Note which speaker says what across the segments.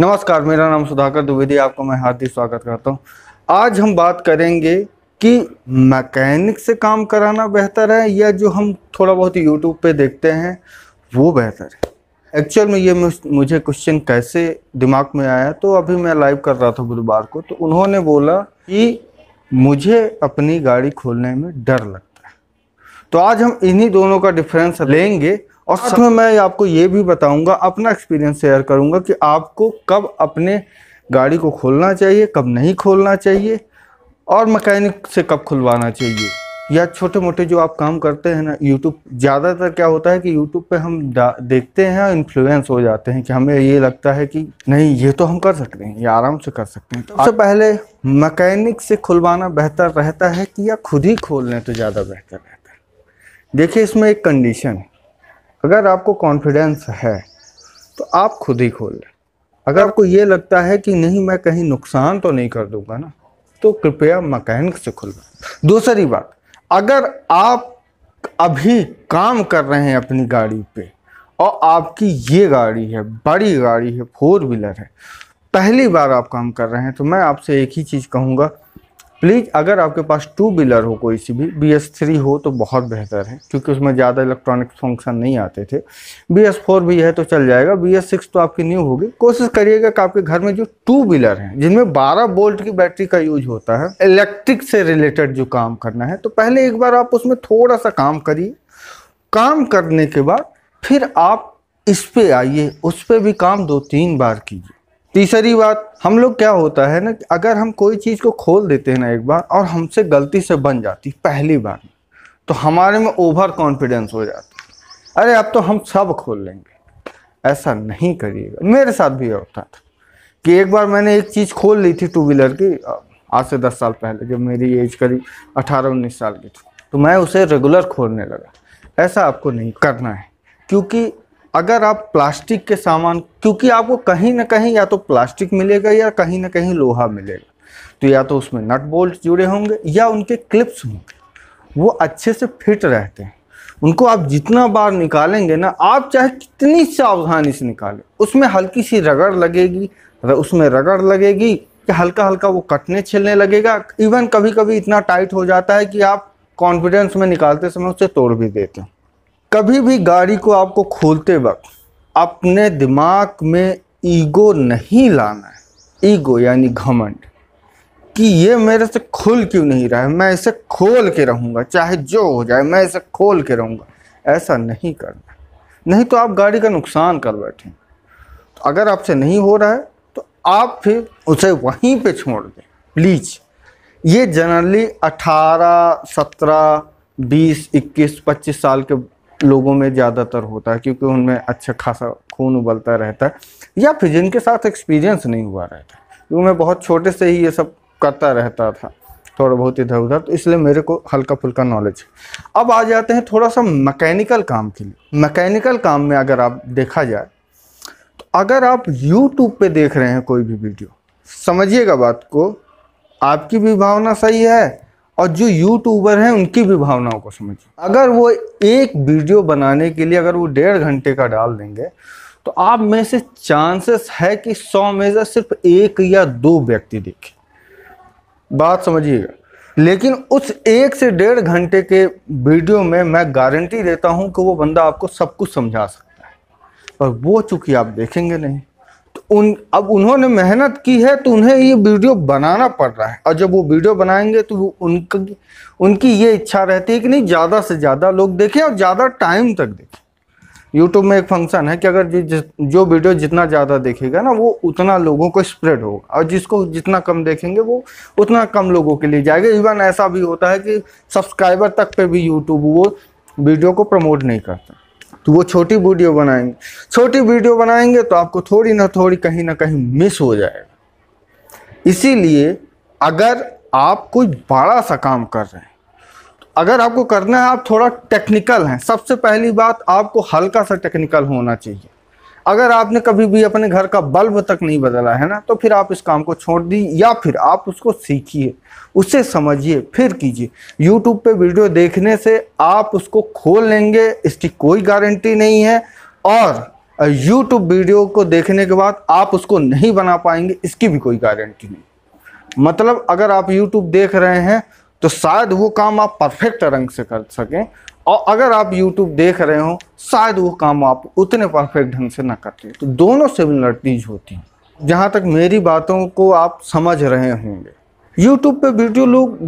Speaker 1: नमस्कार मेरा नाम सुधाकर द्विवेदी आपको मैं हार्दिक स्वागत करता हूँ आज हम बात करेंगे कि मैकेनिक से काम कराना बेहतर है या जो हम थोड़ा बहुत यूट्यूब पे देखते हैं वो बेहतर है एक्चुअल में ये मुझे क्वेश्चन कैसे दिमाग में आया तो अभी मैं लाइव कर रहा था बुधवार को तो उन्होंने बोला कि मुझे अपनी गाड़ी खोलने में डर लगता है तो आज हम इन्हीं दोनों का डिफरेंस लेंगे और हाँ, साथ में तो- मैं आपको ये भी बताऊंगा अपना एक्सपीरियंस शेयर करूंगा कि आपको कब अपने गाड़ी को खोलना चाहिए कब नहीं खोलना चाहिए और मकैनिक से कब खुलवाना चाहिए या छोटे मोटे जो आप काम करते हैं ना यूट्यूब ज़्यादातर क्या होता है कि यूट्यूब पे हम देखते हैं और इन्फ्लुएंस हो जाते हैं कि हमें ये लगता है कि नहीं ये तो हम कर सकते हैं ये आराम से कर सकते हैं तो सबसे पहले मकैनिक से खुलवाना बेहतर रहता है कि या खुद ही खोल लें तो ज़्यादा बेहतर रहता है देखिए इसमें एक कंडीशन है अगर आपको कॉन्फिडेंस है तो आप खुद ही खोल लें अगर आपको ये लगता है कि नहीं मैं कहीं नुकसान तो नहीं कर दूंगा ना तो कृपया मकैनिक से खुलवाएं दूसरी बात अगर आप अभी काम कर रहे हैं अपनी गाड़ी पे और आपकी ये गाड़ी है बड़ी गाड़ी है फोर व्हीलर है पहली बार आप काम कर रहे हैं तो मैं आपसे एक ही चीज़ कहूँगा प्लीज़ अगर आपके पास टू व्हीलर हो कोई सी भी बी एस थ्री हो तो बहुत बेहतर है क्योंकि उसमें ज़्यादा इलेक्ट्रॉनिक फंक्शन नहीं आते थे बी एस फोर भी है तो चल जाएगा बी एस सिक्स तो आपकी न्यू होगी कोशिश करिएगा कि आपके घर में जो टू व्हीलर हैं जिनमें बारह बोल्ट की बैटरी का यूज होता है इलेक्ट्रिक से रिलेटेड जो काम करना है तो पहले एक बार आप उसमें थोड़ा सा काम करिए काम करने के बाद फिर आप इस पर आइए उस पर भी काम दो तीन बार कीजिए तीसरी बात हम लोग क्या होता है ना अगर हम कोई चीज़ को खोल देते हैं ना एक बार और हमसे गलती से बन जाती पहली बार तो हमारे में ओवर कॉन्फिडेंस हो जाता अरे अब तो हम सब खोल लेंगे ऐसा नहीं करिएगा मेरे साथ भी होता था कि एक बार मैंने एक चीज़ खोल ली थी टू व्हीलर की आज से दस साल पहले जब मेरी एज करीब अठारह उन्नीस साल की थी तो मैं उसे रेगुलर खोलने लगा ऐसा आपको नहीं करना है क्योंकि अगर आप प्लास्टिक के सामान क्योंकि आपको कहीं ना कहीं या तो प्लास्टिक मिलेगा या कहीं ना कहीं लोहा मिलेगा तो या तो उसमें नट बोल्ट जुड़े होंगे या उनके क्लिप्स होंगे वो अच्छे से फिट रहते हैं उनको आप जितना बार निकालेंगे ना आप चाहे कितनी सावधानी से निकालें उसमें हल्की सी रगड़ लगेगी उसमें रगड़ लगेगी कि तो हल्का हल्का वो कटने छिलने लगेगा इवन कभी कभी इतना टाइट हो जाता है कि आप कॉन्फिडेंस में निकालते समय उसे तोड़ भी देते हैं कभी भी गाड़ी को आपको खोलते वक्त अपने दिमाग में ईगो नहीं लाना है ईगो यानी घमंड कि ये मेरे से खुल क्यों नहीं रहा है मैं इसे खोल के रहूँगा चाहे जो हो जाए मैं इसे खोल के रहूँगा ऐसा नहीं करना नहीं तो आप गाड़ी का नुकसान कर बैठे तो अगर आपसे नहीं हो रहा है तो आप फिर उसे वहीं पे छोड़ दें प्लीज़ ये जनरली 18, 17, 20, 21, 25 साल के लोगों में ज़्यादातर होता है क्योंकि उनमें अच्छा खासा खून उबलता रहता है या फिर जिनके साथ एक्सपीरियंस नहीं हुआ रहता क्योंकि मैं बहुत छोटे से ही ये सब करता रहता था थोड़ा बहुत इधर उधर तो इसलिए मेरे को हल्का फुल्का नॉलेज है अब आ जाते हैं थोड़ा सा मैकेनिकल काम के लिए मैकेनिकल काम में अगर आप देखा जाए तो अगर आप यूट्यूब पे देख रहे हैं कोई भी वीडियो समझिएगा बात को आपकी भी भावना सही है और जो यूट्यूबर हैं उनकी भी भावनाओं को समझिए अगर वो एक वीडियो बनाने के लिए अगर वो डेढ़ घंटे का डाल देंगे तो आप में से चांसेस है कि सौ में से सिर्फ एक या दो व्यक्ति देखे बात समझिएगा लेकिन उस एक से डेढ़ घंटे के वीडियो में मैं गारंटी देता हूं कि वो बंदा आपको सब कुछ समझा सकता है पर वो चूंकि आप देखेंगे नहीं उन अब उन्होंने मेहनत की है तो उन्हें ये वीडियो बनाना पड़ रहा है और जब वो वीडियो बनाएंगे तो वो उनकी उनकी ये इच्छा रहती है कि नहीं ज़्यादा से ज़्यादा लोग देखें और ज़्यादा टाइम तक देखें यूट्यूब में एक फंक्शन है कि अगर जो जो वीडियो जितना ज़्यादा देखेगा ना वो उतना लोगों को स्प्रेड होगा और जिसको जितना कम देखेंगे वो उतना कम लोगों के लिए जाएगा इवन ऐसा भी होता है कि सब्सक्राइबर तक पे भी यूट्यूब वो वीडियो को प्रमोट नहीं करता तो वो छोटी वीडियो बनाएंगे छोटी वीडियो बनाएंगे तो आपको थोड़ी ना थोड़ी कहीं ना कहीं मिस हो जाएगा इसीलिए अगर आप कोई बड़ा सा काम कर रहे हैं तो अगर आपको करना है आप थोड़ा टेक्निकल हैं सबसे पहली बात आपको हल्का सा टेक्निकल होना चाहिए अगर आपने कभी भी अपने घर का बल्ब तक नहीं बदला है ना तो फिर आप इस काम को छोड़ दी या फिर आप उसको सीखिए उससे समझिए फिर कीजिए यूट्यूब पे वीडियो देखने से आप उसको खोल लेंगे इसकी कोई गारंटी नहीं है और यूट्यूब वीडियो को देखने के बाद आप उसको नहीं बना पाएंगे इसकी भी कोई गारंटी नहीं मतलब अगर आप यूट्यूब देख रहे हैं तो शायद वो काम आप परफेक्ट रंग से कर सकें और अगर आप YouTube देख रहे हो शायद वो काम आप उतने परफेक्ट ढंग से ना करते तो दोनों सिमिलरिटीज होती हैं जहाँ तक मेरी बातों को आप समझ रहे होंगे यूट्यूब पे वीडियो लोग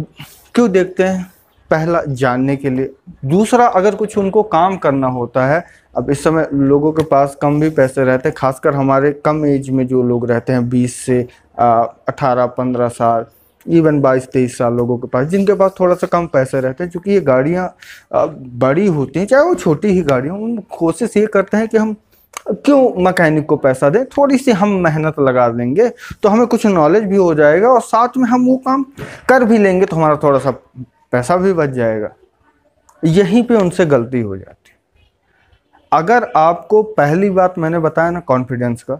Speaker 1: क्यों देखते हैं पहला जानने के लिए दूसरा अगर कुछ उनको काम करना होता है अब इस समय लोगों के पास कम भी पैसे रहते हैं खासकर हमारे कम एज में जो लोग रहते हैं 20 से अठारह पंद्रह साल इवन बाईस तेईस साल लोगों के पास जिनके पास थोड़ा सा कम पैसे रहते हैं क्योंकि ये गाड़ियाँ बड़ी होती हैं चाहे वो छोटी ही गाड़ियाँ उन कोशिश ये करते हैं कि हम क्यों मकैनिक को पैसा दें थोड़ी सी हम मेहनत लगा देंगे तो हमें कुछ नॉलेज भी हो जाएगा और साथ में हम वो काम कर भी लेंगे तो हमारा थोड़ा सा पैसा भी बच जाएगा यहीं पे उनसे गलती हो जाती अगर आपको पहली बात मैंने बताया ना कॉन्फिडेंस का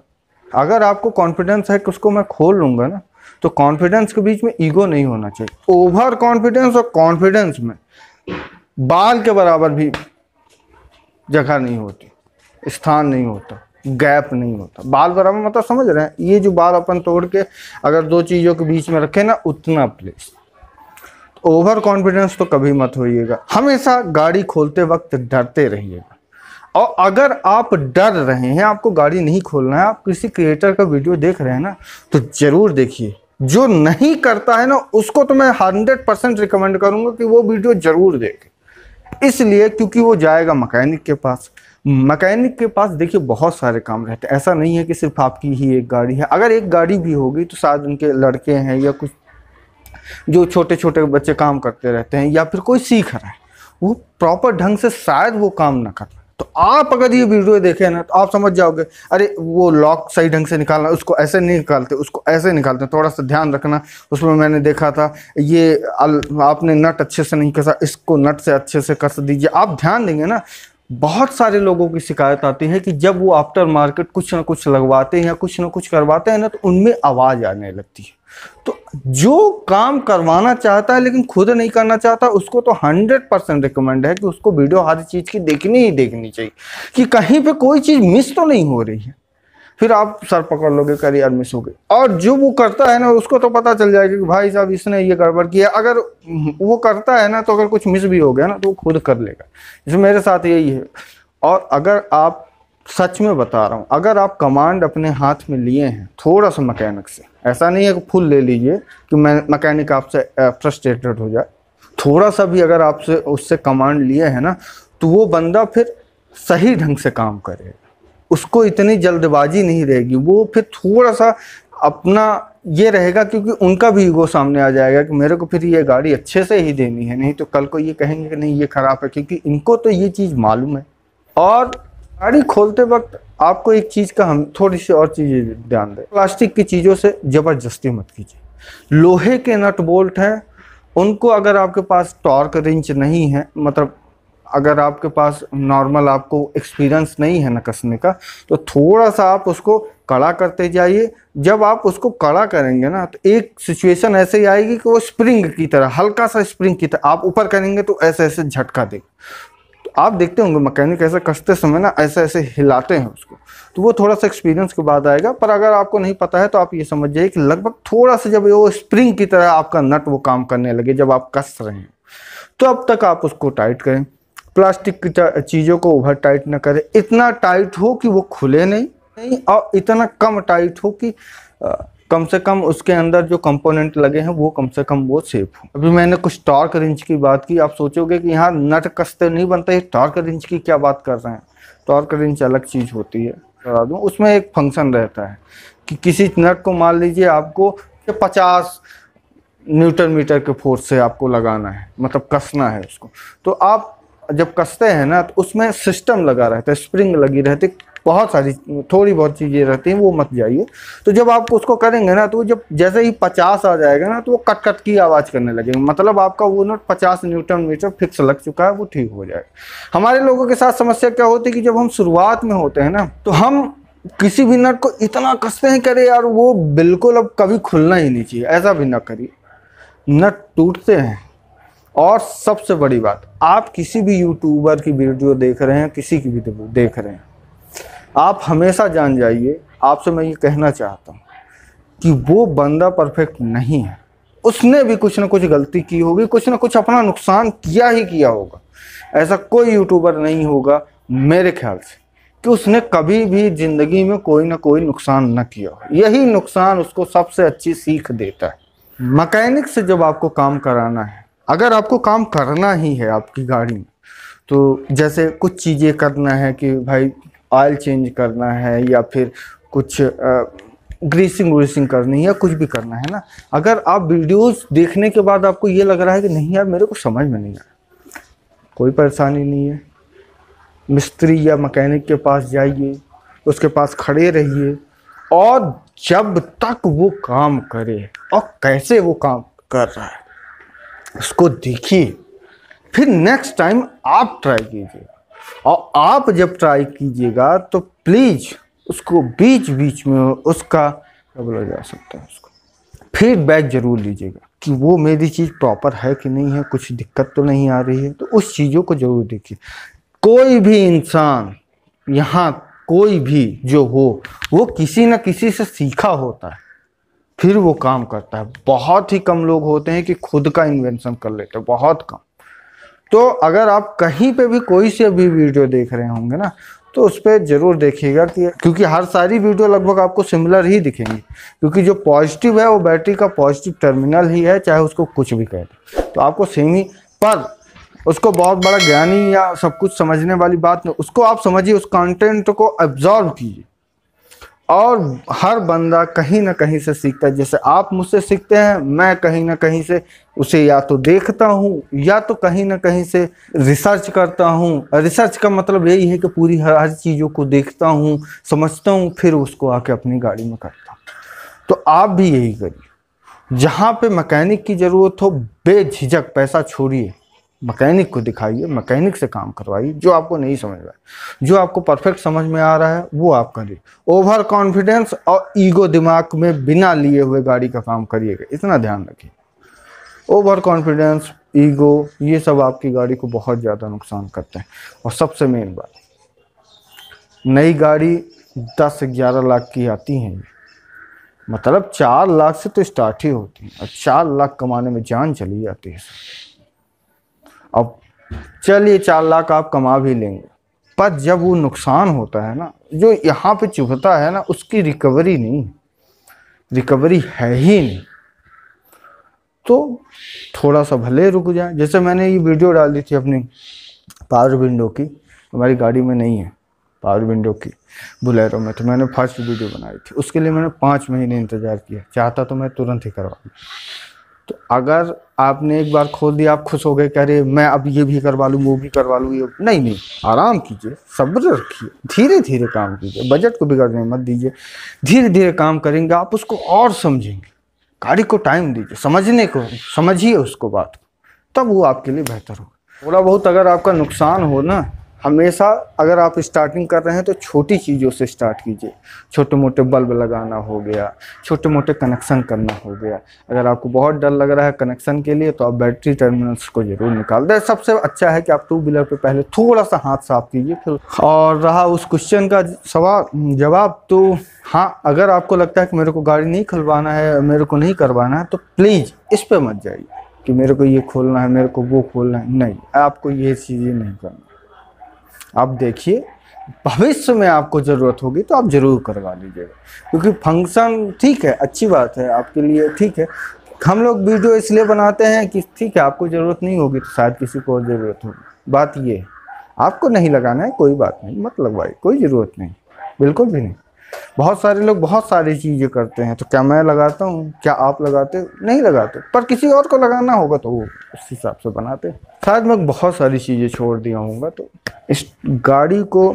Speaker 1: अगर आपको कॉन्फिडेंस है कि उसको मैं खोल लूंगा ना तो कॉन्फिडेंस के बीच में ईगो नहीं होना चाहिए ओवर कॉन्फिडेंस और कॉन्फिडेंस में बाल के बराबर भी जगह नहीं होती स्थान नहीं होता गैप नहीं होता बाल बराबर मतलब समझ रहे हैं ये जो बाल अपन तोड़ के अगर दो चीज़ों के बीच में रखें ना उतना प्लेस ओवर कॉन्फिडेंस तो कभी मत होइएगा हमेशा गाड़ी खोलते वक्त डरते रहिएगा और अगर आप डर रहे हैं आपको गाड़ी नहीं खोलना है आप किसी क्रिएटर का वीडियो देख रहे हैं ना तो ज़रूर देखिए जो नहीं करता है ना उसको तो मैं हंड्रेड परसेंट रिकमेंड करूँगा कि वो वीडियो ज़रूर देखे इसलिए क्योंकि वो जाएगा मकैनिक के पास मकैनिक के पास देखिए बहुत सारे काम रहते हैं ऐसा नहीं है कि सिर्फ आपकी ही एक गाड़ी है अगर एक गाड़ी भी होगी तो शायद उनके लड़के हैं या कुछ जो छोटे छोटे बच्चे काम करते रहते हैं या फिर कोई सीख रहा है वो प्रॉपर ढंग से शायद वो काम ना कर तो आप अगर ये वीडियो देखें ना तो आप समझ जाओगे अरे वो लॉक सही ढंग से निकालना उसको ऐसे नहीं निकालते उसको ऐसे निकालते थोड़ा सा ध्यान रखना उसमें मैंने देखा था ये आपने नट अच्छे से नहीं कसा इसको नट से अच्छे से कस दीजिए आप ध्यान देंगे ना बहुत सारे लोगों की शिकायत आती है कि जब वो आफ्टर मार्केट कुछ ना कुछ लगवाते हैं या कुछ ना कुछ करवाते हैं ना तो उनमें आवाज़ आने लगती है तो जो काम करवाना चाहता है लेकिन खुद नहीं करना चाहता उसको तो हंड्रेड परसेंट रिकमेंड है कि उसको वीडियो हर चीज़ की देखनी ही देखनी चाहिए कि कहीं पे कोई चीज़ मिस तो नहीं हो रही है फिर आप सर पकड़ लोगे करियर मिस हो गए और जो वो करता है ना उसको तो पता चल जाएगा कि भाई साहब इसने ये गड़बड़ किया अगर वो करता है ना तो अगर कुछ मिस भी हो गया ना तो वो खुद कर लेगा इसमें मेरे साथ यही है और अगर आप सच में बता रहा हूँ अगर आप कमांड अपने हाथ में लिए हैं थोड़ा सा मकैनिक से ऐसा नहीं है कि फुल ले लीजिए कि मैं मकैनिक आपसे फ्रस्ट्रेटेड हो जाए थोड़ा सा भी अगर आपसे उससे कमांड लिए है ना तो वो बंदा फिर सही ढंग से काम करेगा उसको इतनी जल्दबाजी नहीं रहेगी वो फिर थोड़ा सा अपना ये रहेगा क्योंकि उनका भी ईगो सामने आ जाएगा कि मेरे को फिर ये गाड़ी अच्छे से ही देनी है नहीं तो कल को ये कहेंगे कि नहीं ये ख़राब है क्योंकि इनको तो ये चीज़ मालूम है और गाड़ी खोलते वक्त आपको एक चीज़ का हम थोड़ी सी और चीज़ें ध्यान दें प्लास्टिक की चीज़ों से ज़बरदस्ती मत कीजिए लोहे के नट बोल्ट हैं उनको अगर आपके पास टॉर्क रिंच नहीं है मतलब अगर आपके पास नॉर्मल आपको एक्सपीरियंस नहीं है ना कसने का तो थोड़ा सा आप उसको कड़ा करते जाइए जब आप उसको कड़ा करेंगे ना तो एक सिचुएशन ऐसे ही आएगी कि वो स्प्रिंग की तरह हल्का सा स्प्रिंग की तरह आप ऊपर करेंगे तो ऐसे ऐसे झटका देगा तो आप देखते होंगे मैकेनिक ऐसे कसते समय ना ऐसे ऐसे हिलाते हैं उसको तो वो थोड़ा सा एक्सपीरियंस के बाद आएगा पर अगर आपको नहीं पता है तो आप ये समझ जाइए कि लगभग थोड़ा सा जब वो स्प्रिंग की तरह आपका नट वो काम करने लगे जब आप कस रहे हैं तो अब तक आप उसको टाइट करें प्लास्टिक की चीज़ों को ओवर टाइट ना करें इतना टाइट हो कि वो खुले नहीं नहीं और इतना कम टाइट हो कि आ, कम से कम उसके अंदर जो कंपोनेंट लगे हैं वो कम से कम वो सेफ हो अभी मैंने कुछ टॉर्क रेंज की बात की आप सोचोगे कि यहाँ नट कसते नहीं बनते ये टॉर्क रेंज की क्या बात कर रहे हैं टॉर्क रेंज अलग चीज़ होती है बता दूँ उसमें एक फंक्शन रहता है कि किसी नट को मान लीजिए आपको पचास न्यूटन मीटर के फोर्स से आपको लगाना है मतलब कसना है उसको तो आप जब कसते हैं ना तो उसमें सिस्टम लगा रहता है स्प्रिंग लगी रहती बहुत सारी थोड़ी बहुत चीज़ें रहती हैं वो मत जाइए तो जब आप उसको करेंगे ना तो जब जैसे ही पचास आ जाएगा ना तो वो कट कट की आवाज़ करने लगेगा मतलब आपका वो ना पचास न्यूटन मीटर फिक्स लग चुका है वो ठीक हो जाएगा हमारे लोगों के साथ समस्या क्या होती है कि जब हम शुरुआत में होते हैं ना तो हम किसी भी नट को इतना कसते हैं करे यार वो बिल्कुल अब कभी खुलना ही नहीं चाहिए ऐसा भी ना करिए नट टूटते हैं और सबसे बड़ी बात आप किसी भी यूट्यूबर की वीडियो देख रहे हैं किसी की भी देख रहे हैं आप हमेशा जान जाइए आपसे मैं ये कहना चाहता हूँ कि वो बंदा परफेक्ट नहीं है उसने भी कुछ ना कुछ गलती की होगी कुछ ना कुछ अपना नुकसान किया ही किया होगा ऐसा कोई यूट्यूबर नहीं होगा मेरे ख्याल से कि उसने कभी भी ज़िंदगी में कोई ना कोई नुकसान न किया हो यही नुकसान उसको सबसे अच्छी सीख देता है मकैनिक से जब आपको काम कराना है अगर आपको काम करना ही है आपकी गाड़ी में तो जैसे कुछ चीज़ें करना है कि भाई ऑयल चेंज करना है या फिर कुछ आ, ग्रीसिंग व्रीसिंग करनी है या कुछ भी करना है ना अगर आप वीडियोस देखने के बाद आपको ये लग रहा है कि नहीं यार मेरे को समझ में नहीं आया कोई परेशानी नहीं है मिस्त्री या मकैनिक के पास जाइए उसके पास खड़े रहिए और जब तक वो काम करे और कैसे वो काम कर रहा है उसको देखिए फिर नेक्स्ट टाइम आप ट्राई कीजिए और आप जब ट्राई कीजिएगा तो प्लीज़ उसको बीच बीच में उसका क्या बोला जा सकता है उसको फीडबैक ज़रूर लीजिएगा कि वो मेरी चीज़ प्रॉपर है कि नहीं है कुछ दिक्कत तो नहीं आ रही है तो उस चीज़ों को ज़रूर देखिए कोई भी इंसान यहाँ कोई भी जो हो वो किसी न किसी से सीखा होता है फिर वो काम करता है बहुत ही कम लोग होते हैं कि खुद का इन्वेंशन कर लेते हैं बहुत कम तो अगर आप कहीं पे भी कोई से भी वीडियो देख रहे होंगे ना तो उस पर जरूर देखिएगा कि क्योंकि हर सारी वीडियो लगभग आपको सिमिलर ही दिखेंगी क्योंकि जो पॉजिटिव है वो बैटरी का पॉजिटिव टर्मिनल ही है चाहे उसको कुछ भी कह तो आपको सेम ही पर उसको बहुत बड़ा ज्ञानी या सब कुछ समझने वाली बात नहीं उसको आप समझिए उस कंटेंट को एब्जॉर्व कीजिए और हर बंदा कहीं ना कहीं से सीखता है जैसे आप मुझसे सीखते हैं मैं कहीं ना कहीं से उसे या तो देखता हूँ या तो कहीं ना कहीं से रिसर्च करता हूँ रिसर्च का मतलब यही है कि पूरी हर हर चीज़ों को देखता हूँ समझता हूँ फिर उसको आके अपनी गाड़ी में करता हूँ तो आप भी यही करिए जहाँ पे मकैनिक की ज़रूरत हो बेझिझक पैसा छोड़िए मकैनिक को दिखाइए मकैनिक से काम करवाइए जो आपको नहीं समझ रहा है जो आपको परफेक्ट समझ में आ रहा है वो आप करिए ओवर कॉन्फिडेंस और ईगो दिमाग में बिना लिए हुए गाड़ी का काम करिएगा इतना ध्यान रखिए ओवर कॉन्फिडेंस ईगो ये सब आपकी गाड़ी को बहुत ज़्यादा नुकसान करते हैं और सबसे मेन बात नई गाड़ी दस ग्यारह लाख की आती हैं मतलब चार लाख से तो स्टार्ट ही होती है और चार लाख कमाने में जान चली जाती है अब चलिए चार लाख आप कमा भी लेंगे पर जब वो नुकसान होता है ना जो यहाँ पे चुभता है ना उसकी रिकवरी नहीं रिकवरी है ही नहीं तो थोड़ा सा भले रुक जाए जैसे मैंने ये वीडियो डाल दी थी अपनी पावर विंडो की हमारी गाड़ी में नहीं है पावर विंडो की बुलेरो में तो मैंने फर्स्ट वीडियो बनाई थी उसके लिए मैंने पाँच महीने इंतज़ार किया चाहता तो मैं तुरंत ही करवा तो अगर आपने एक बार खोल दिया आप खुश हो गए कह रहे मैं अब ये भी करवा लूँ वो भी करवा लूँ ये नहीं नहीं आराम कीजिए सब्र रखिए धीरे धीरे काम कीजिए बजट को बिगड़ने मत दीजिए धीरे धीरे काम करेंगे आप उसको और समझेंगे कार्य को टाइम दीजिए समझने को समझिए उसको बात को तब वो आपके लिए बेहतर होगा थोड़ा बहुत अगर आपका नुकसान हो ना हमेशा अगर आप स्टार्टिंग कर रहे हैं तो छोटी चीज़ों से स्टार्ट कीजिए छोटे मोटे बल्ब लगाना हो गया छोटे मोटे कनेक्शन करना हो गया अगर आपको बहुत डर लग रहा है कनेक्शन के लिए तो आप बैटरी टर्मिनल्स को ज़रूर निकाल दें सबसे अच्छा है कि आप टू व्हीलर पर पहले थोड़ा सा हाथ साफ कीजिए फिर और रहा उस क्वेश्चन का सवाल जवाब तो हाँ अगर आपको लगता है कि मेरे को गाड़ी नहीं खुलवाना है मेरे को नहीं करवाना है तो प्लीज़ इस पर मत जाइए कि मेरे को ये खोलना है मेरे को वो खोलना है नहीं आपको ये चीज़ें नहीं करना आप देखिए भविष्य में आपको ज़रूरत होगी तो आप ज़रूर करवा लीजिएगा क्योंकि फंक्शन ठीक है अच्छी बात है आपके लिए ठीक है हम लोग वीडियो इसलिए बनाते हैं कि ठीक है आपको ज़रूरत नहीं होगी तो शायद किसी को ज़रूरत होगी बात ये है आपको नहीं लगाना है कोई बात नहीं मत लगवाइए कोई ज़रूरत नहीं बिल्कुल भी नहीं बहुत सारे लोग बहुत सारी चीज़ें करते हैं तो क्या मैं लगाता हूँ क्या आप लगाते नहीं लगाते पर किसी और को लगाना होगा तो वो उस हिसाब से बनाते शायद मैं बहुत सारी चीज़ें छोड़ दिया हूँ तो इस गाड़ी को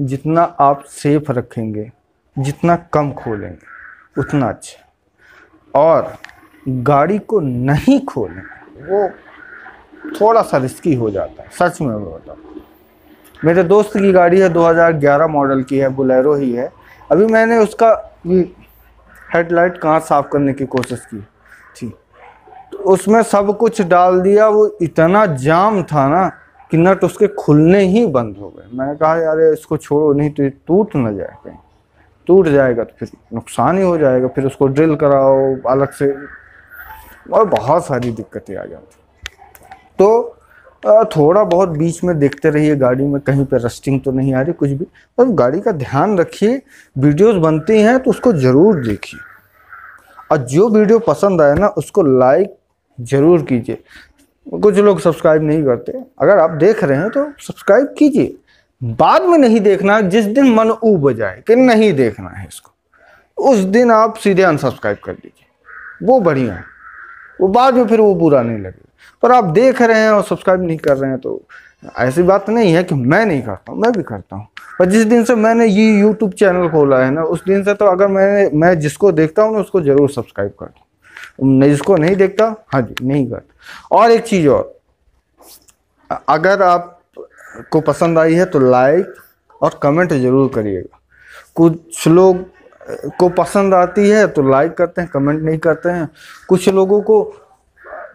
Speaker 1: जितना आप सेफ रखेंगे जितना कम खोलेंगे उतना अच्छा और गाड़ी को नहीं खोलें वो थोड़ा सा रिस्की हो जाता है सच में मैं बताऊँ मेरे दोस्त की गाड़ी है 2011 मॉडल की है बुलेरो ही है अभी मैंने उसका हेडलाइट कहाँ साफ़ करने की कोशिश की थी तो उसमें सब कुछ डाल दिया वो इतना जाम था ना कि नट उसके खुलने ही बंद हो गए मैंने कहा यार इसको छोड़ो नहीं तो ये टूट ना जाए कहीं टूट जाएगा तो फिर नुकसान ही हो जाएगा फिर उसको ड्रिल कराओ अलग से और बहुत सारी दिक्कतें आ जाती तो थोड़ा बहुत बीच में देखते रहिए गाड़ी में कहीं पर रस्टिंग तो नहीं आ रही कुछ भी और गाड़ी का ध्यान रखिए वीडियोस बनती हैं तो उसको ज़रूर देखिए और जो वीडियो पसंद आए ना उसको लाइक ज़रूर कीजिए कुछ लोग सब्सक्राइब नहीं करते अगर आप देख रहे हैं तो सब्सक्राइब कीजिए बाद में नहीं देखना जिस दिन मन ऊब जाए कि नहीं देखना है इसको उस दिन आप सीधे अनसब्सक्राइब कर लीजिए वो बढ़िया है वो बाद में फिर वो बुरा नहीं लगे और आप देख रहे हैं और सब्सक्राइब नहीं कर रहे हैं तो ऐसी बात नहीं है कि मैं नहीं करता हूँ मैं भी करता हूँ पर जिस दिन से मैंने ये यूट्यूब चैनल खोला है ना उस दिन से तो अगर मैंने मैं जिसको देखता हूँ ना उसको ज़रूर सब्सक्राइब करता हूँ जिसको नहीं देखता हाँ जी नहीं करता और एक चीज़ और अगर आप को पसंद आई है तो लाइक और कमेंट ज़रूर करिएगा कुछ लोग को पसंद आती है तो लाइक करते हैं कमेंट नहीं करते हैं कुछ लोगों को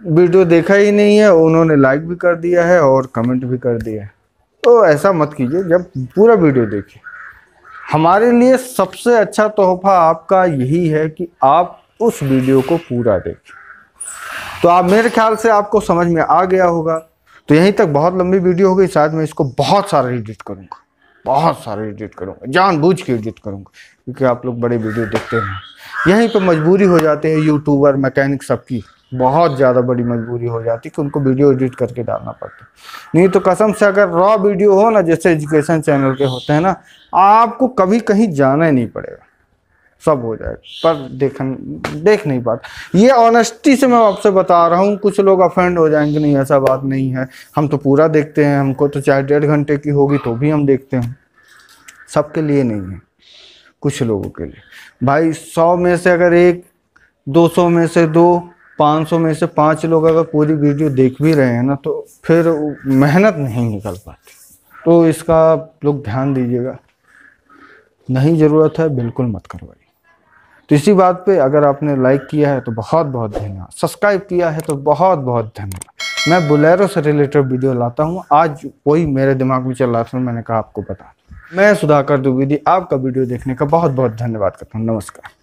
Speaker 1: वीडियो देखा ही नहीं है उन्होंने लाइक भी कर दिया है और कमेंट भी कर दिया है तो ऐसा मत कीजिए जब पूरा वीडियो देखिए हमारे लिए सबसे अच्छा तोहफा आपका यही है कि आप उस वीडियो को पूरा देखें तो आप मेरे ख्याल से आपको समझ में आ गया होगा तो यहीं तक बहुत लंबी वीडियो हो गई शायद मैं इसको बहुत सारा एडिट करूँगा बहुत सारा एडिट करूँगा जानबूझ के एडिट करूँगा क्योंकि आप लोग बड़े वीडियो देखते हैं यहीं पर मजबूरी हो जाते हैं यूट्यूबर मैकेनिक सबकी बहुत ज़्यादा बड़ी मजबूरी हो जाती कि उनको वीडियो एडिट करके डालना पड़ता नहीं तो कसम से अगर रॉ वीडियो हो ना जैसे एजुकेशन चैनल के होते हैं ना आपको कभी कहीं जाना ही नहीं पड़ेगा सब हो जाएगा पर देख देख नहीं पाते ये ऑनेस्टी से मैं आपसे बता रहा हूँ कुछ लोग अफेंड हो जाएंगे नहीं ऐसा बात नहीं है हम तो पूरा देखते हैं हमको तो चाहे डेढ़ घंटे की होगी तो भी हम देखते हैं सबके लिए नहीं है कुछ लोगों के लिए भाई सौ में से अगर एक दो सौ में से दो 500 में से पाँच लोग अगर पूरी वीडियो देख भी रहे हैं ना तो फिर मेहनत नहीं निकल पाती तो इसका लोग ध्यान दीजिएगा नहीं ज़रूरत है बिल्कुल मत करवाइए तो इसी बात पे अगर आपने लाइक किया है तो बहुत बहुत धन्यवाद सब्सक्राइब किया है तो बहुत बहुत धन्यवाद मैं बुलेरो से रिलेटेड वीडियो लाता हूँ आज वही मेरे दिमाग में चल रहा था मैंने कहा आपको बता मैं सुधाकर द्विवेदी आपका वीडियो देखने का बहुत बहुत धन्यवाद करता हूँ नमस्कार